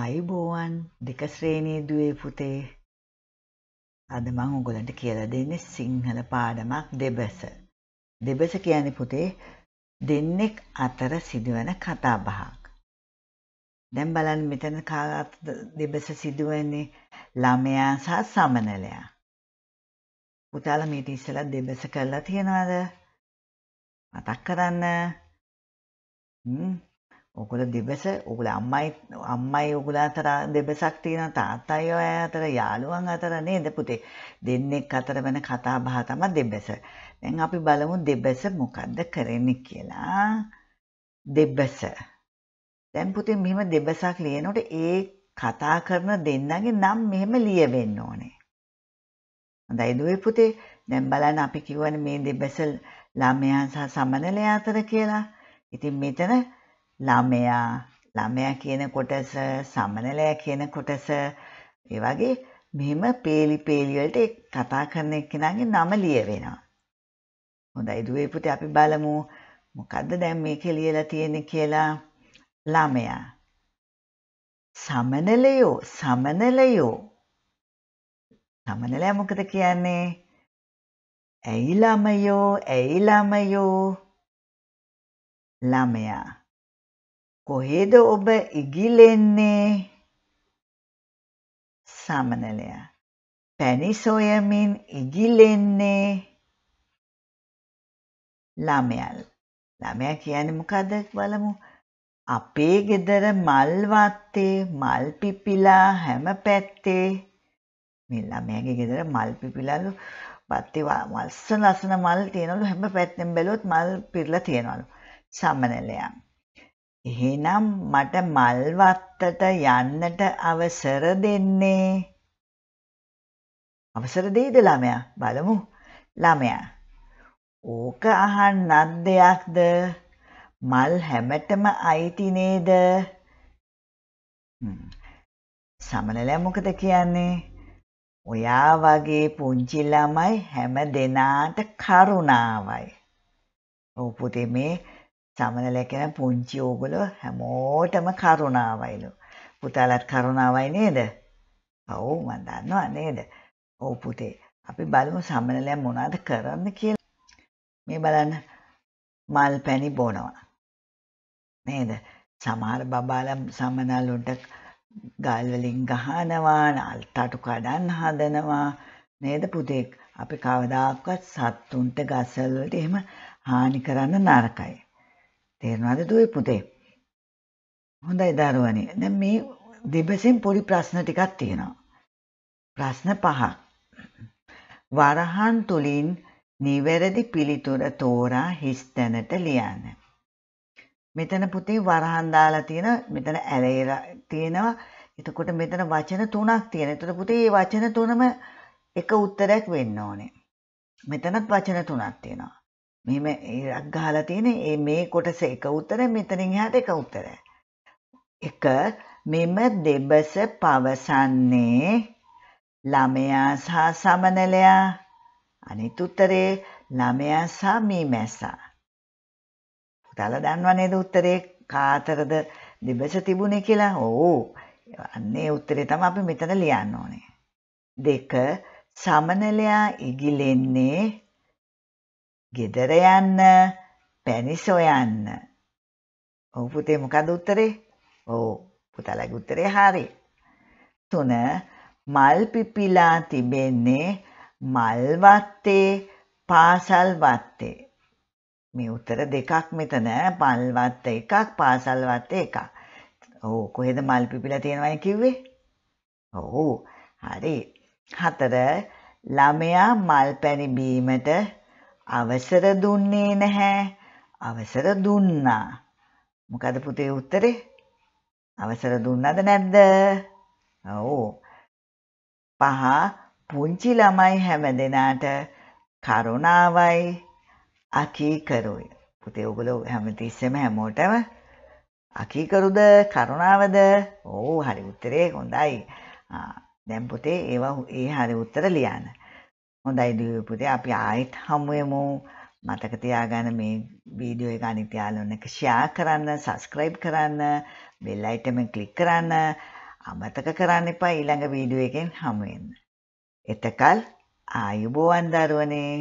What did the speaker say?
ආයුබෝවන් දෙක ශ්‍රේණී දුවේ පුතේ අද මං උගලන්ට කියලා දෙන්නේ සිංහල පාඩමක් දෙබස. දෙබස කියන්නේ පුතේ දෙන්නෙක් අතර සිදුවන කතා බහක්. දැන් බලන්න මෙතන කාගත දෙබස සිදුවන්නේ ළමයා සහ සමනලයා. පුතාලා මේ ඉස්සලා දෙබස කරලා තියනවද? මතක් කරන්න. ඕකොල දෙබෙස ඕගල අම්මයි අම්මයි ඕගල අතර දෙබෙසක් තියෙන තාත්තයි ඔය අතර යාළුවන් අතර නේද පුතේ දෙන්නෙක් අතර වෙන කතා බහ තමයි දෙබෙස. දැන් අපි බලමු දෙබෙස මොකද්ද කරන්නේ කියලා. දෙබෙස. දැන් පුතේ මෙහෙම දෙබෙසක් ලියනකොට ඒ කතා කරන දෙන්නගේ නම් මෙහෙම ලියවෙන්න ඕනේ. හොඳයි දුවේ පුතේ. දැන් බලන්න අපි කියවනේ මේ දෙබෙස ළමයා සහ සමනලයා අතර කියලා. ඉතින් මෙතන ළමයා ළමයා කියන කොටස සමනලෑ කියන කොටස ඒ වගේ මෙහෙම පේලි පේලි වලට කතා කරන එක්කෙනාගේ නම ලියවෙනවා. හොඳයි දුවේ පුතේ අපි බලමු මොකද්ද දැන් මේකේ ලියලා තියෙන්නේ කියලා ළමයා. සමනලයෝ සමනලයෝ සමනලයා මොකද කියන්නේ? ඇයි ළමයෝ ඇයි ළමයෝ ළමයා කොහේද ඔබ ඉගිලෙන්නේ? සමනලයා පැණි සොයමින් ඉගිලෙන්නේ ළමයල් ළමයා කියන්නේ මොකද්ද බලමු අපේ ගෙදර මල් වත්තේ මල් පිපිලා හැම පැත්තේ මේ ළමයාගේ ගෙදර මල් පිපිලාලු වත්තේ ලස්සන ලස්සන මල් තියෙනවලු හැම පැත්තෙන් බැලුවොත් මල් පිරලා තියෙනවලු සමනලයා එහෙනම් මට මල්වත්තට යන්නට අවසර දෙන්නේ. අවසර දෙයිද ළමයා? බලමු. ළමයා. ඕක අහන්නත් දෙයක්ද? මල් හැමතෙම අයිති නේද? සමනලයා මොකද කියන්නේ? ඔයා වගේ පුංචි ළමයි හැම දෙනාට කරුණාවයි. ඔව් පුතේ මේ සමනලැකෙන පුංචි ඕගොලෝ හැමෝටම කරුණාවයිලු. පුතාලත් කරුණාවයි නේද? ඔව් මන් දන්නවා නේද? ඔව් පුතේ. අපි බලමු සමනලයා මොනවද කරන්න කියලා. මේ බලන්න මල් පැණි බොනවා. නේද? සමහර බබාලා සමනලොන්ට ගල් වලින් ගහනවා, නල් තටු කඩන් හදනවා. නේද පුතේ? අපි කවදාකවත් සත්තුන්ට ගසල් වලට එහෙම හානි කරන්න නරකයි. තේරවාද දුවයි පුතේ හොඳයි දරුවනේ දැ මේ දෙබසෙන් පොඩි ප්‍රශ්න ටිකක් තියෙනවා. ප්‍රශ්න පහක්. වරහන් තුළින් නිවැරදි පිළිතුර තෝරා හිස්තැනට ලියන්න. මෙතන පුතේ වරහන් දාලා තියෙන මෙතන ඇලේලා තියෙනවා. එතකොට මෙතන වචන තුනක් තියෙන. එතකොට පුතේ මේ වචන තුනම එක උත්තරයක් වෙන්න ඕනේ. මෙතනත් වචන තුනක් තියෙනවා. මෙම ඒරක් ගාල තියෙන ඒ මේ කොටස එක උත්තර මෙතනින් හට එක උත්තර. එක මෙම දෙබස පවසන්නේ ළමයා සහ සමනලයා අනිත් උත්තරේ ළමයා සහ මේ මැසා. පුතාල දන්වනේද උත්තරේ කාතරද දෙබස තිබුණේ කියලා ඕ අන්නේ උත්තරේ තම අපි මෙතන ලියන්න ඕනේ. දෙක සමනලයා ඉගිලෙන්නේ ගෙදර යන්න පැණි සොයන්න. ඔව් පුතේ මොකද උත්තරේ? ඔව් පුතාලගේ උත්තරේ හරි. තුන මල් පිපිලා තිබෙන්නේ මල් වත්තේ පාසල් වත්තේ. මේ උත්තර දෙකක් මෙතන පල් වත්ත එකක් පාසල් වත්ත එකක්. ඔව් කොහෙද මල් පිපිලා තියෙනවයි කිව්වේ? ඔව් හරි. හතර ළමයා මල් පැණි බීමට අවසර දුන්නේ නැහැ. අවසර දුන්නා. මොකද පුතේ උත්තරේ? අවසර දුන්නද නැද්ද? ඔව්. පහ පුංචි ළමයි හැමදෙනාට කරුණාවයි අකීකරුයි. පුතේ ඔයගොල්ලෝ හැමතිස්සෙම හැමෝටම අකීකරුද කරුණාවද? ඔව් හරි උත්තරේ හොඳයි. දැන් පුතේ ඒවා ඒ හරි උත්තර ලියන්න. හොඳයි දියුවේ පුතේ අපි ආයෙත් හමු වෙමු. මතක තියාගන්න මේ වීඩියෝ එක අනිත් යාළුවන්ට ෂෙයා කරන්න, subscribe කරන්න, bell icon එක click කරන්න. අමතක කරන්න එපා ඊළඟ වීඩියෝ එකෙන් හමු වෙන්න. එතකල් ආයුබෝවන් දරුවනේ.